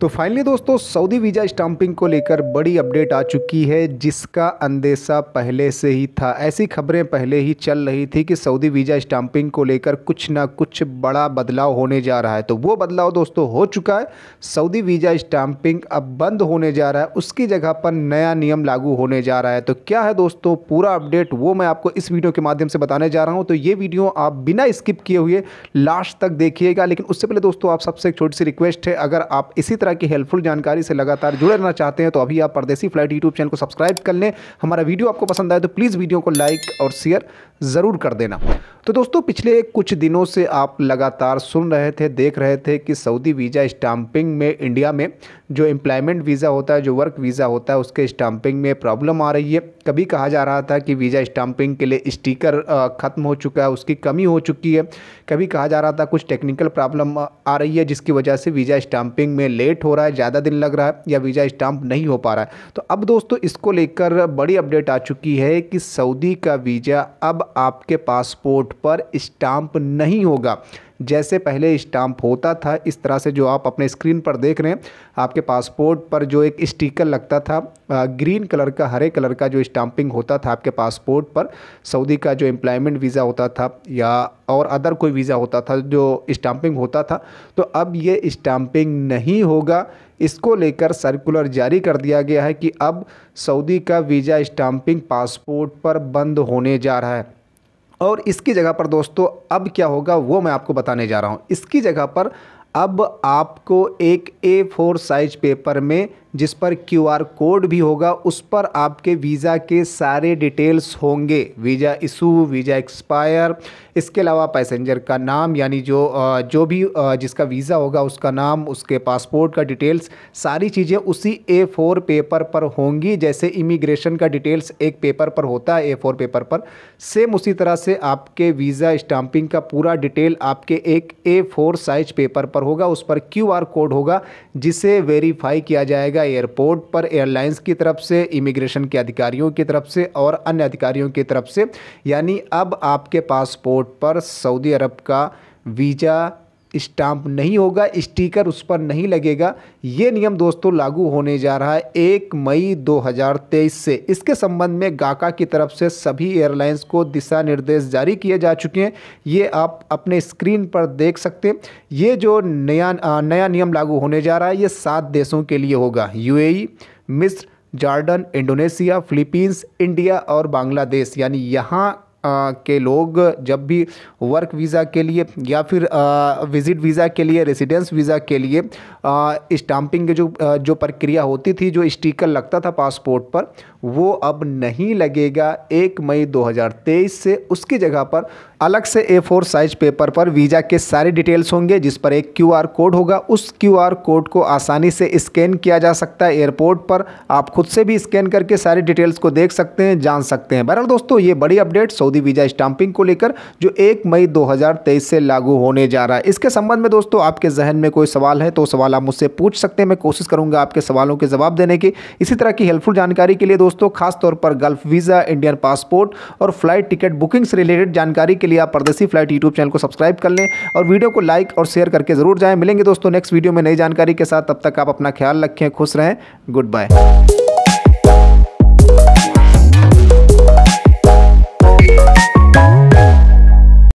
तो फाइनली दोस्तों Saudi visa stamping को लेकर बड़ी अपडेट आ चुकी है जिसका अंदेशा पहले से ही था ऐसी खबरें पहले ही चल रही थी कि सऊदी वीज़ा स्टाम्पिंग को लेकर कुछ ना कुछ बड़ा बदलाव होने जा रहा है तो वो बदलाव दोस्तों हो चुका है सऊदी वीज़ा स्टाम्पिंग अब बंद होने जा रहा है उसकी जगह पर नया नियम लागू होने जा रहा है तो क्या है दोस्तों पूरा अपडेट वो मैं आपको इस वीडियो के माध्यम से बताने जा रहा हूँ तो ये वीडियो आप बिना स्किप किए हुए लास्ट तक देखिएगा लेकिन उससे पहले दोस्तों आप सबसे एक छोटी सी रिक्वेस्ट है अगर आप इसी तरह तरह की हेल्पफुल जानकारी से लगातार जुड़े रहना चाहते हैं तो अभी आप परदेसी फ्लाइट यूट्यूब चैनल को सब्सक्राइब कर लें हमारा वीडियो आपको पसंद आए तो प्लीज़ वीडियो को लाइक और शेयर ज़रूर कर देना तो दोस्तों पिछले कुछ दिनों से आप लगातार सुन रहे थे देख रहे थे कि सऊदी वीज़ा स्टाम्पिंग में इंडिया में जो एम्प्लॉयमेंट वीज़ा होता है जो वर्क वीज़ा होता है उसके स्टाम्पिंग में प्रॉब्लम आ रही है कभी कहा जा रहा था कि वीज़ा स्टाम्पिंग के लिए स्टिकर ख़त्म हो चुका है उसकी कमी हो चुकी है कभी कहा जा रहा था कुछ टेक्निकल प्रॉब्लम आ रही है जिसकी वजह से वीज़ा स्टाम्पिंग में लेट हो रहा है ज़्यादा दिन लग रहा है या वीज़ा स्टाम्प नहीं हो पा रहा है तो अब दोस्तों इसको लेकर बड़ी अपडेट आ चुकी है कि सऊदी का वीज़ा अब आपके पासपोर्ट पर स्टाम्प नहीं होगा जैसे पहले स्टाम्प होता था इस तरह से जो आप अपने स्क्रीन पर देख रहे हैं आपके पासपोर्ट पर जो एक स्टिकर लगता था ग्रीन कलर का हरे कलर का जो स्टाम्पिंग होता था आपके पासपोर्ट पर सऊदी का जो एम्प्लॉयमेंट वीज़ा होता था या और अदर कोई वीज़ा होता था जो स्टाम्पिंग होता था तो अब ये स्टाम्पिंग नहीं होगा इसको लेकर सर्कुलर जारी कर दिया गया है कि अब सऊदी का वीज़ा स्टाम्पिंग पासपोर्ट पर बंद होने जा रहा है और इसकी जगह पर दोस्तों अब क्या होगा वो मैं आपको बताने जा रहा हूँ इसकी जगह पर अब आपको एक ए फोर साइज पेपर में जिस पर क्यूआर कोड भी होगा उस पर आपके वीज़ा के सारे डिटेल्स होंगे वीज़ा इशू वीज़ा एक्सपायर इसके अलावा पैसेंजर का नाम यानी जो जो भी जिसका वीज़ा होगा उसका नाम उसके पासपोर्ट का डिटेल्स सारी चीज़ें उसी ए फोर पेपर पर होंगी जैसे इमिग्रेशन का डिटेल्स एक पेपर पर होता है ए फोर पेपर पर सेम उसी तरह से आपके वीज़ा स्टाम्पिंग का पूरा डिटेल आपके एक ए फोर साइज पेपर पर होगा उस पर क्यू कोड होगा जिसे वेरीफाई किया जाएगा जाएगा एयरपोर्ट पर एयरलाइंस की तरफ से इमिग्रेशन के अधिकारियों की तरफ से और अन्य अधिकारियों की तरफ से यानी अब आपके पासपोर्ट पर सऊदी अरब का वीज़ा स्टाम्प नहीं होगा स्टिकर उस पर नहीं लगेगा ये नियम दोस्तों लागू होने जा रहा है एक मई 2023 से इसके संबंध में गाका की तरफ से सभी एयरलाइंस को दिशा निर्देश जारी किए जा चुके हैं ये आप अपने स्क्रीन पर देख सकते हैं ये जो नया नया नियम लागू होने जा रहा है ये सात देशों के लिए होगा यू मिस्र जार्डन इंडोनेशिया फिलीपींस इंडिया और बांग्लादेश यानी यहाँ के लोग जब भी वर्क वीज़ा के लिए या फिर विज़िट वीज़ा के लिए रेसिडेंस वीज़ा के लिए स्टाम्पिंग की जो जो प्रक्रिया होती थी जो स्टिकर लगता था पासपोर्ट पर वो अब नहीं लगेगा एक मई 2023 से उसकी जगह पर अलग से ए फोर साइज पेपर पर वीज़ा के सारे डिटेल्स होंगे जिस पर एक क्यू आर कोड होगा उस क्यू आर कोड को आसानी से स्कैन किया जा सकता है एयरपोर्ट पर आप खुद से भी स्कैन करके सारी डिटेल्स को देख सकते हैं जान सकते हैं बहरहाल दोस्तों ये बड़ी update Saudi Saudi visa stamping को लेकर जो एक मई 2023 से लागू होने जा रहा है इसके संबंध में दोस्तों आपके जहन में कोई सवाल है तो सवाल आप मुझसे पूछ सकते हैं मैं कोशिश करूंगा आपके सवालों के जवाब देने की इसी तरह की हेल्पफुल जानकारी के लिए दोस्तों खासतौर पर गल्फ वीज़ा इंडियन पासपोर्ट और फ्लाइट टिकट बुकिंग से रिलेटेड जानकारी के लिए आप परदेसी फ्लाइट यूट्यूब चैनल को सब्सक्राइब कर लें और वीडियो को लाइक और शेयर करके ज़रूर जाएं मिलेंगे दोस्तों नेक्स्ट वीडियो में नई जानकारी के साथ तब तक आप अपना ख्याल रखें खुश रहें गुड बाय